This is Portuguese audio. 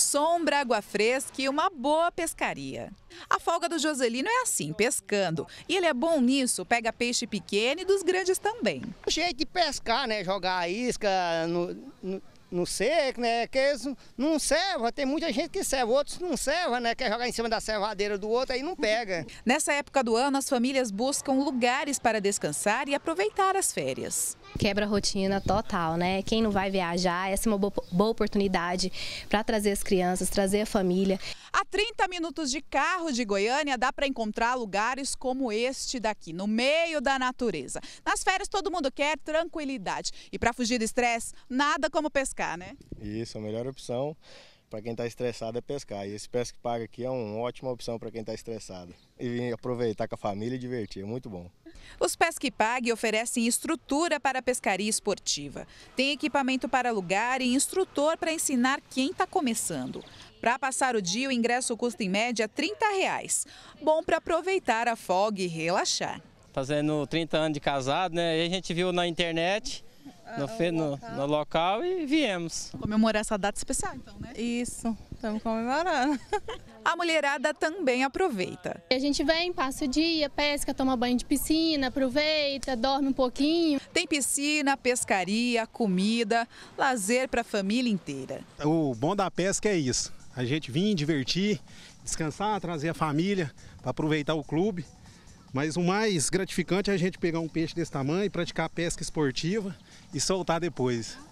sombra, água fresca e uma boa pescaria. A folga do Joselino é assim, pescando. E ele é bom nisso, pega peixe pequeno e dos grandes também. O jeito de pescar, né? Jogar a isca no, no, no seco, né? Que eles não serve tem muita gente que serve outros não serva, né? Quer jogar em cima da servadeira do outro, aí não pega. Nessa época do ano, as famílias buscam lugares para descansar e aproveitar as férias. Quebra rotina total, né? Quem não vai viajar, essa é uma boa oportunidade para trazer as crianças, trazer a família. A 30 minutos de carro de Goiânia dá para encontrar lugares como este daqui, no meio da natureza. Nas férias todo mundo quer tranquilidade e para fugir do estresse, nada como pescar pescar, né? Isso, a melhor opção para quem está estressado é pescar. E esse pesca que paga aqui é uma ótima opção para quem está estressado. E aproveitar com a família e divertir, é muito bom. Os Pesque Pague oferecem estrutura para a pescaria esportiva. Tem equipamento para alugar e instrutor para ensinar quem está começando. Para passar o dia, o ingresso custa em média R$ 30. Reais. Bom para aproveitar a folga e relaxar. Fazendo 30 anos de casado, né? E a gente viu na internet ah, no, fe, no, no local e viemos. Comemorar essa data especial, então, né? Isso, estamos comemorando. A mulherada também aproveita. A gente vem, passa o dia, pesca, toma banho de piscina, aproveita, dorme um pouquinho. Tem piscina, pescaria, comida, lazer para a família inteira. O bom da pesca é isso. A gente vir divertir, descansar, trazer a família para aproveitar o clube. Mas o mais gratificante é a gente pegar um peixe desse tamanho, praticar pesca esportiva e soltar depois.